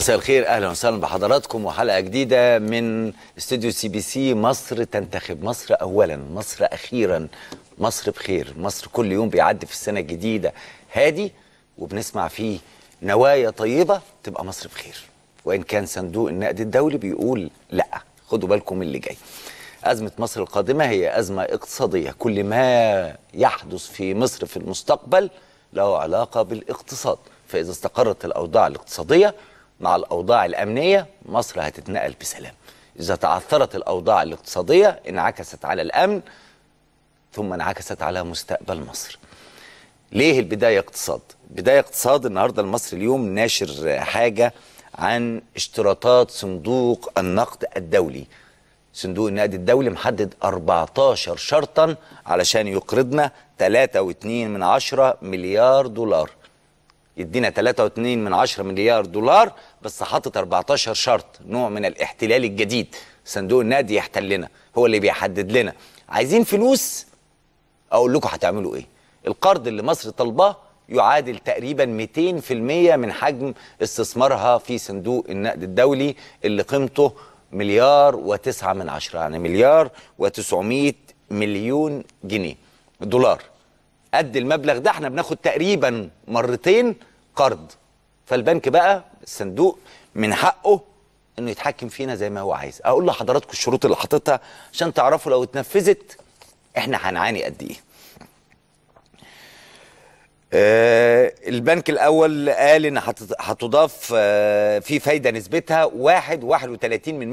مساء الخير اهلا وسهلا بحضراتكم وحلقه جديده من استوديو سي بي سي مصر تنتخب مصر اولا مصر اخيرا مصر بخير مصر كل يوم بيعدي في السنه الجديده هادي وبنسمع فيه نوايا طيبه تبقى مصر بخير وان كان صندوق النقد الدولي بيقول لا خدوا بالكم اللي جاي أزمة مصر القادمة هي أزمة اقتصادية كل ما يحدث في مصر في المستقبل له علاقة بالاقتصاد فإذا استقرت الأوضاع الاقتصادية مع الأوضاع الأمنية مصر هتتنقل بسلام إذا تعثرت الأوضاع الاقتصادية انعكست على الأمن ثم انعكست على مستقبل مصر ليه البداية اقتصاد؟ بداية اقتصاد النهاردة المصري اليوم ناشر حاجة عن اشتراطات صندوق النقد الدولي صندوق النقد الدولي محدد 14 شرطا علشان يقرضنا 3.2 من 10 مليار دولار يدينا 3.2 من 10 مليار دولار بس حاطط 14 شرط نوع من الاحتلال الجديد صندوق النقد يحتلنا هو اللي بيحدد لنا عايزين فلوس اقول لكم هتعملوا ايه القرض اللي مصر طالباه يعادل تقريبا 200% من حجم استثمارها في صندوق النقد الدولي اللي قيمته مليار و9 من عشرة يعني مليار و900 مليون جنيه دولار قد المبلغ ده احنا بناخد تقريبا مرتين قرض فالبنك بقى الصندوق من حقه انه يتحكم فينا زي ما هو عايز اقول لحضراتكم الشروط اللي حاططها عشان تعرفوا لو اتنفذت احنا هنعاني قد ايه آه البنك الاول قال ان هتضاف آه في فايده نسبتها 1.31% 31 من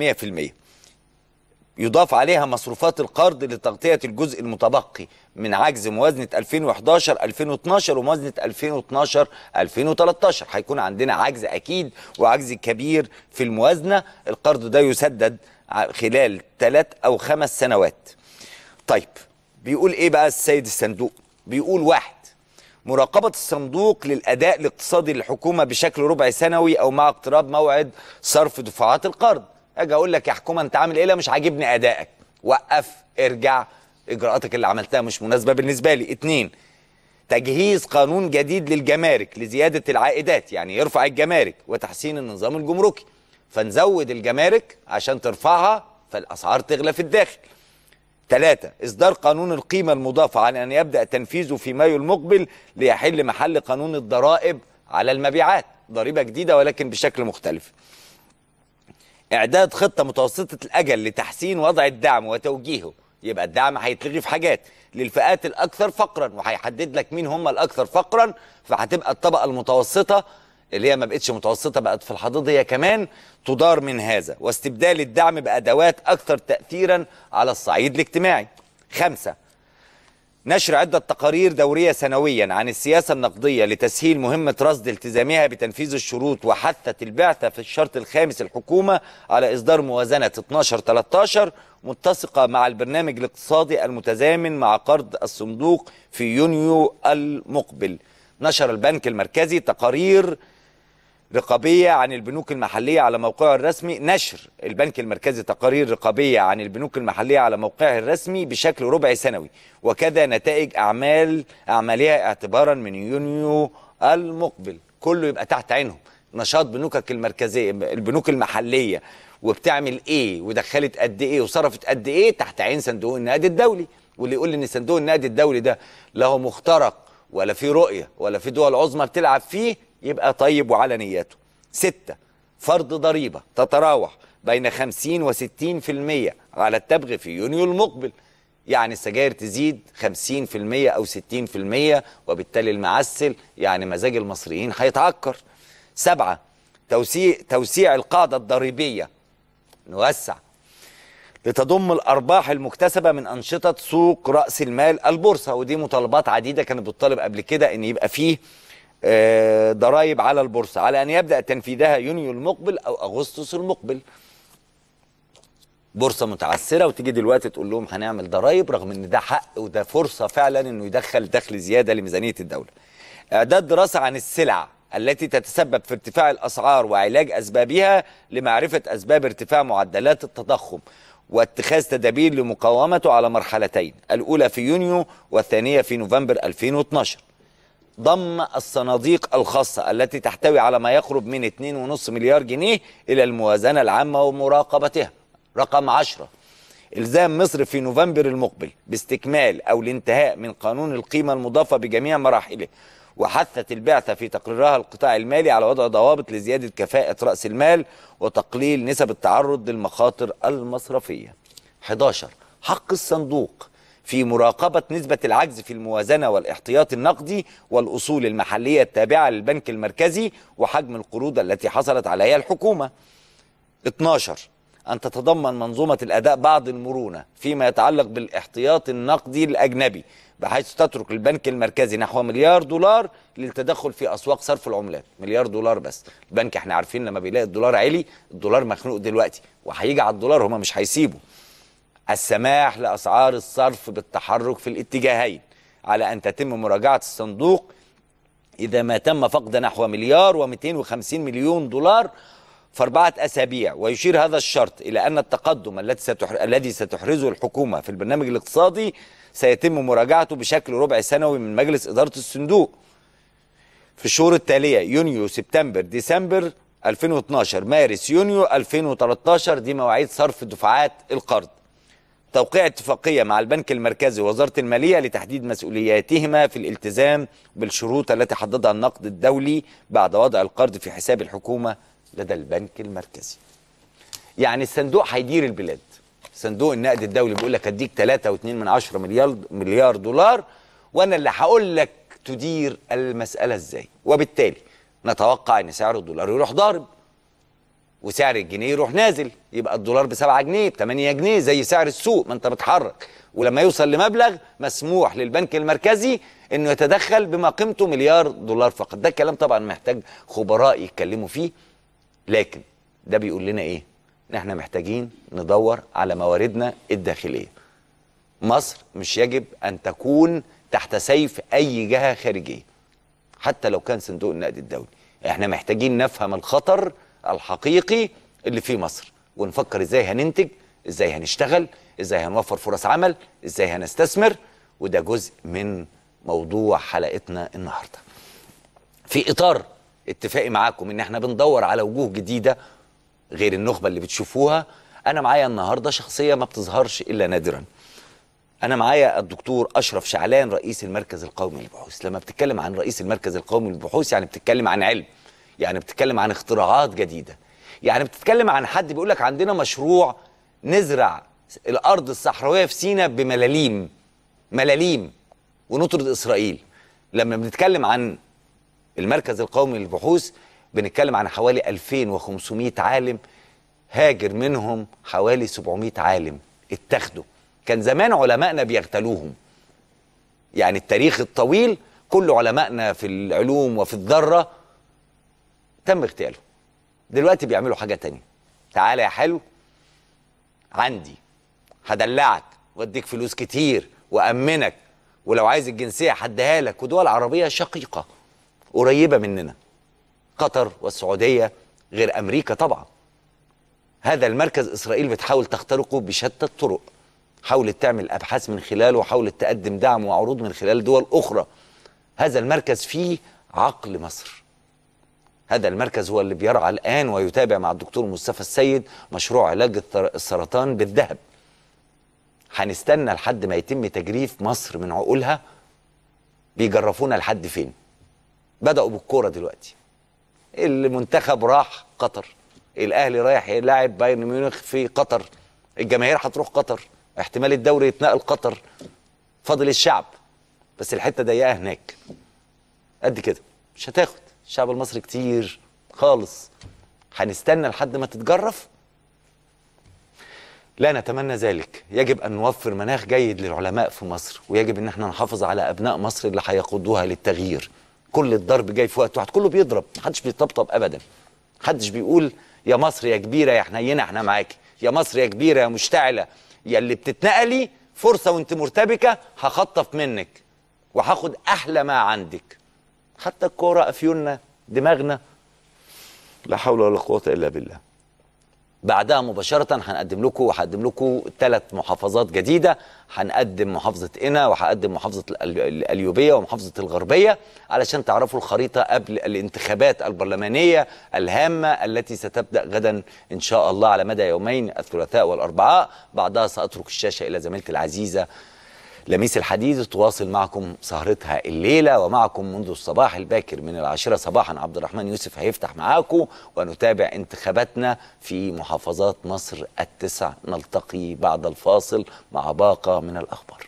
يضاف عليها مصروفات القرض لتغطية الجزء المتبقي من عجز موازنة 2011-2012 وموازنة 2012-2013 هيكون عندنا عجز أكيد وعجز كبير في الموازنة القرض ده يسدد خلال ثلاث أو خمس سنوات طيب بيقول إيه بقى السيد الصندوق بيقول واحد مراقبة الصندوق للأداء الاقتصادي للحكومة بشكل ربع سنوي أو مع اقتراب موعد صرف دفعات القرض اجي اقول لك يا حكومه انت عامل ايه لا مش عاجبني ادائك وقف ارجع اجراءاتك اللي عملتها مش مناسبه بالنسبه لي اتنين تجهيز قانون جديد للجمارك لزياده العائدات يعني يرفع الجمارك وتحسين النظام الجمركي فنزود الجمارك عشان ترفعها فالاسعار تغلى في الداخل ثلاثة إصدار قانون القيمة المضافة عن أن يبدأ تنفيذه في مايو المقبل ليحل محل قانون الضرائب على المبيعات ضريبة جديدة ولكن بشكل مختلف اعداد خطه متوسطه الاجل لتحسين وضع الدعم وتوجيهه يبقى الدعم هيتلغي في حاجات للفئات الاكثر فقرا وهيحدد لك مين هم الاكثر فقرا فهتبقى الطبقه المتوسطه اللي هي ما بقتش متوسطه بقت في الحضيض هي كمان تدار من هذا واستبدال الدعم بادوات اكثر تاثيرا على الصعيد الاجتماعي خمسه نشر عدة تقارير دورية سنويا عن السياسة النقدية لتسهيل مهمة رصد التزامها بتنفيذ الشروط وحثت البعثة في الشرط الخامس الحكومة على إصدار موازنة 12-13 متسقة مع البرنامج الاقتصادي المتزامن مع قرض الصندوق في يونيو المقبل نشر البنك المركزي تقارير رقابية عن البنوك المحلية على موقعه الرسمي نشر البنك المركزي تقارير رقابية عن البنوك المحلية على موقعه الرسمي بشكل ربع سنوي وكذا نتائج أعمال أعمالها اعتبارا من يونيو المقبل كله يبقى تحت عينهم نشاط بنوكك المركزية البنوك المحلية وبتعمل ايه ودخلت قد ايه وصرفت قد ايه تحت عين صندوق النقد الدولي واللي يقول ان صندوق النقد الدولي ده لا هو مخترق ولا في رؤية ولا في دول عظمى بتلعب فيه يبقى طيب وعلى نياته ستة فرض ضريبة تتراوح بين 50 و 60% على التبغ في يونيو المقبل يعني السجاير تزيد 50% أو 60% وبالتالي المعسل يعني مزاج المصريين هيتعكر سبعة توسيع, توسيع القاعدة الضريبية نوسع لتضم الأرباح المكتسبة من أنشطة سوق رأس المال البورصة ودي مطالبات عديدة كانت بتطالب قبل كده أن يبقى فيه آه، ضرائب على البورصة على أن يبدأ تنفيذها يونيو المقبل أو أغسطس المقبل بورصة متعسرة وتيجي دلوقتي تقول لهم هنعمل ضرائب رغم أن ده حق وده فرصة فعلا أنه يدخل دخل زيادة لميزانية الدولة إعداد دراسة عن السلع التي تتسبب في ارتفاع الأسعار وعلاج أسبابها لمعرفة أسباب ارتفاع معدلات التضخم واتخاذ تدابير لمقاومته على مرحلتين الأولى في يونيو والثانية في نوفمبر 2012 ضم الصناديق الخاصة التي تحتوي على ما يقرب من 2.5 مليار جنيه إلى الموازنة العامة ومراقبتها رقم 10 إلزام مصر في نوفمبر المقبل باستكمال أو الانتهاء من قانون القيمة المضافة بجميع مراحله وحثت البعثة في تقريرها القطاع المالي على وضع ضوابط لزيادة كفاءة رأس المال وتقليل نسب التعرض للمخاطر المصرفية 11 حق الصندوق في مراقبة نسبة العجز في الموازنة والاحتياط النقدي والأصول المحلية التابعة للبنك المركزي وحجم القروض التي حصلت عليها الحكومة 12 أن تتضمن منظومة الأداء بعض المرونة فيما يتعلق بالاحتياط النقدي الأجنبي بحيث تترك البنك المركزي نحو مليار دولار للتدخل في أسواق صرف العملات مليار دولار بس البنك احنا عارفين لما بيلاقي الدولار عالي الدولار مخنوق دلوقتي وهيجي على الدولار هما مش هيسيبوا السماح لأسعار الصرف بالتحرك في الاتجاهين على أن تتم مراجعة الصندوق إذا ما تم فقد نحو مليار و250 مليون دولار في أربعة أسابيع ويشير هذا الشرط إلى أن التقدم الذي ستحر... الذي ستحرزه الحكومة في البرنامج الاقتصادي سيتم مراجعته بشكل ربع سنوي من مجلس إدارة الصندوق في الشهور التالية يونيو سبتمبر ديسمبر 2012 مارس يونيو 2013 دي مواعيد صرف دفعات القرض توقيع اتفاقية مع البنك المركزي ووزارة المالية لتحديد مسؤولياتهما في الالتزام بالشروط التي حددها النقد الدولي بعد وضع القرض في حساب الحكومة لدى البنك المركزي يعني الصندوق هيدير البلاد صندوق النقد الدولي بيقول لك هديك 3.2 من مليار مليار دولار وانا اللي هقول لك تدير المساله ازاي وبالتالي نتوقع ان سعر الدولار يروح ضارب وسعر الجنيه يروح نازل يبقى الدولار ب 7 جنيه ب 8 جنيه زي سعر السوق ما انت بتحرك ولما يوصل لمبلغ مسموح للبنك المركزي انه يتدخل بما قيمته مليار دولار فقط ده كلام طبعا محتاج خبراء يتكلموا فيه لكن ده بيقول لنا ايه ان احنا محتاجين ندور على مواردنا الداخليه مصر مش يجب ان تكون تحت سيف اي جهه خارجيه حتى لو كان صندوق النقد الدولي احنا محتاجين نفهم الخطر الحقيقي اللي في مصر ونفكر ازاي هننتج ازاي هنشتغل ازاي هنوفر فرص عمل ازاي هنستثمر وده جزء من موضوع حلقتنا النهارده في اطار اتفاقي معاكم ان احنا بندور على وجوه جديده غير النخبه اللي بتشوفوها انا معايا النهارده شخصيه ما بتظهرش الا نادرا انا معايا الدكتور اشرف شعلان رئيس المركز القومي للبحوث لما بتتكلم عن رئيس المركز القومي للبحوث يعني بتتكلم عن علم يعني بتتكلم عن اختراعات جديده يعني بتتكلم عن حد بيقول لك عندنا مشروع نزرع الارض الصحراويه في سينا بملاليم ملاليم ونطرد اسرائيل لما بنتكلم عن المركز القومي للبحوث بنتكلم عن حوالي 2500 عالم هاجر منهم حوالي 700 عالم اتاخدوا كان زمان علمائنا بيغتالوهم يعني التاريخ الطويل كل علمائنا في العلوم وفي الذره تم اغتياله دلوقتي بيعملوا حاجه تانية تعالى يا حلو عندي هدلعك واديك فلوس كتير وامنك ولو عايز الجنسيه هديها لك ودول عربيه شقيقه قريبه مننا قطر والسعوديه غير امريكا طبعا هذا المركز اسرائيل بتحاول تخترقه بشتى الطرق حاولت تعمل ابحاث من خلاله وحاولت تقدم دعم وعروض من خلال دول اخرى هذا المركز فيه عقل مصر هذا المركز هو اللي بيرعى الآن ويتابع مع الدكتور مصطفى السيد مشروع علاج السرطان بالذهب هنستنى لحد ما يتم تجريف مصر من عقولها بيجرفونا لحد فين بدأوا بالكورة دلوقتي المنتخب راح قطر الأهلي رايح يلاعب بايرن ميونخ في قطر الجماهير هتروح قطر احتمال الدوري يتنقل قطر فاضل الشعب بس الحتة ضيقة هناك قد كده مش هتاخد الشعب المصري كتير خالص هنستنى لحد ما تتجرف لا نتمنى ذلك يجب أن نوفر مناخ جيد للعلماء في مصر ويجب أن احنا نحافظ على أبناء مصر اللي هيقودوها للتغيير كل الضرب جاي في وقت واحد كله بيضرب محدش بيطبطب أبدا محدش بيقول يا مصر يا كبيرة يا حنينة احنا معاكي يا مصر يا كبيرة يا مشتعلة يا اللي بتتنقلي فرصة وانت مرتبكة هخطف منك وهاخد أحلى ما عندك حتى الكوره افيوننا دماغنا لا حول ولا قوه الا بالله بعدها مباشرة هنقدم لكم وهقدم لكم ثلاث محافظات جديدة هنقدم محافظة إنا وهقدم محافظة الأليوبية ومحافظة الغربية علشان تعرفوا الخريطة قبل الانتخابات البرلمانية الهامة التي ستبدأ غدا إن شاء الله على مدى يومين الثلاثاء والأربعاء بعدها سأترك الشاشة إلى زميلتي العزيزة لميس الحديد تواصل معكم سهرتها الليلة ومعكم منذ الصباح الباكر من العاشرة صباحا عبد الرحمن يوسف هيفتح معاكم ونتابع انتخاباتنا في محافظات مصر التسع نلتقي بعد الفاصل مع باقة من الأخبار